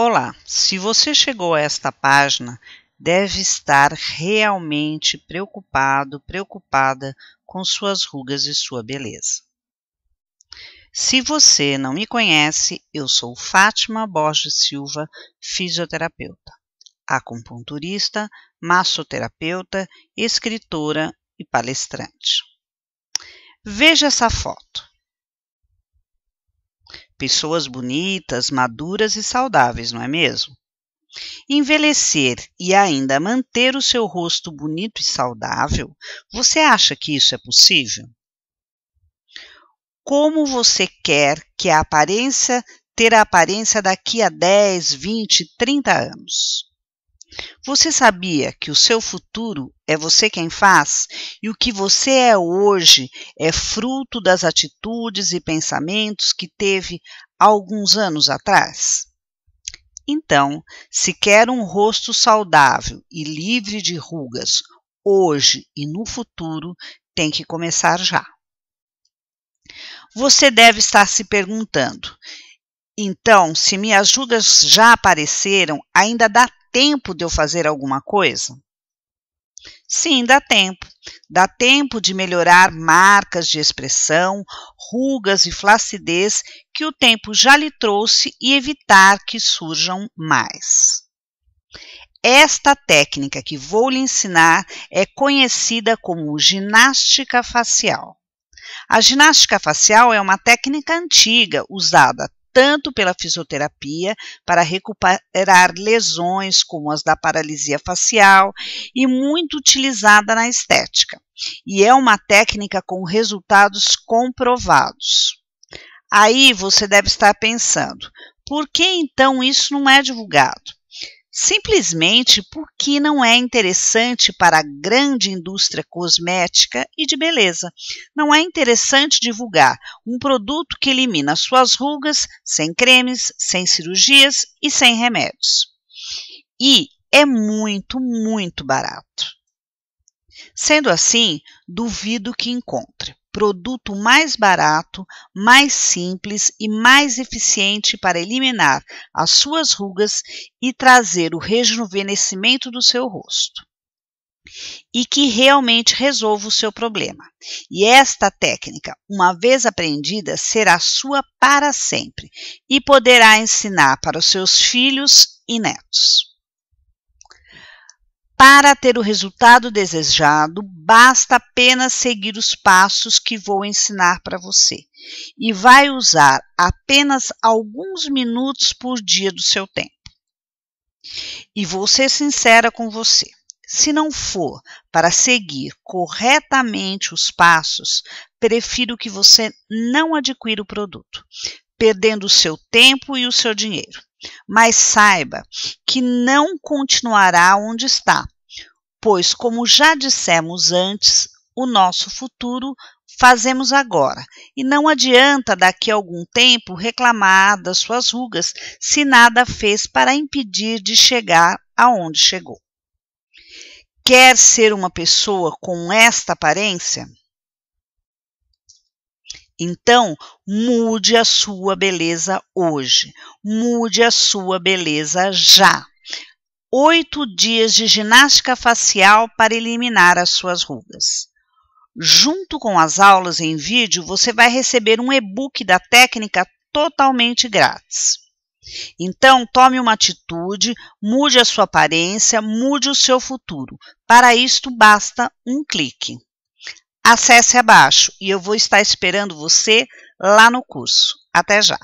Olá, se você chegou a esta página, deve estar realmente preocupado, preocupada com suas rugas e sua beleza. Se você não me conhece, eu sou Fátima Borges Silva, fisioterapeuta, acupunturista, massoterapeuta, escritora e palestrante. Veja essa foto pessoas bonitas, maduras e saudáveis, não é mesmo? Envelhecer e ainda manter o seu rosto bonito e saudável, você acha que isso é possível? Como você quer que a aparência ter a aparência daqui a 10, 20, 30 anos? Você sabia que o seu futuro é você quem faz e o que você é hoje é fruto das atitudes e pensamentos que teve alguns anos atrás? Então, se quer um rosto saudável e livre de rugas hoje e no futuro, tem que começar já. Você deve estar se perguntando: então, se minhas rugas já apareceram, ainda dá tempo de eu fazer alguma coisa? Sim, dá tempo. Dá tempo de melhorar marcas de expressão, rugas e flacidez que o tempo já lhe trouxe e evitar que surjam mais. Esta técnica que vou lhe ensinar é conhecida como ginástica facial. A ginástica facial é uma técnica antiga usada tanto pela fisioterapia para recuperar lesões como as da paralisia facial e muito utilizada na estética. E é uma técnica com resultados comprovados. Aí você deve estar pensando, por que então isso não é divulgado? simplesmente porque não é interessante para a grande indústria cosmética e de beleza. Não é interessante divulgar um produto que elimina suas rugas sem cremes, sem cirurgias e sem remédios. E é muito, muito barato. Sendo assim, duvido que encontre produto mais barato, mais simples e mais eficiente para eliminar as suas rugas e trazer o rejuvenescimento do seu rosto. E que realmente resolva o seu problema. E esta técnica, uma vez aprendida, será sua para sempre e poderá ensinar para os seus filhos e netos. Para ter o resultado desejado, basta apenas seguir os passos que vou ensinar para você e vai usar apenas alguns minutos por dia do seu tempo. E vou ser sincera com você: se não for para seguir corretamente os passos, prefiro que você não adquira o produto, perdendo o seu tempo e o seu dinheiro. Mas saiba que não continuará onde está, pois, como já dissemos antes, o nosso futuro fazemos agora, e não adianta daqui a algum tempo reclamar das suas rugas se nada fez para impedir de chegar aonde chegou. Quer ser uma pessoa com esta aparência? Então, mude a sua beleza hoje, mude a sua beleza já oito dias de ginástica facial para eliminar as suas rugas. Junto com as aulas em vídeo, você vai receber um e-book da técnica totalmente grátis. Então, tome uma atitude, mude a sua aparência, mude o seu futuro. Para isto, basta um clique. Acesse abaixo e eu vou estar esperando você lá no curso. Até já!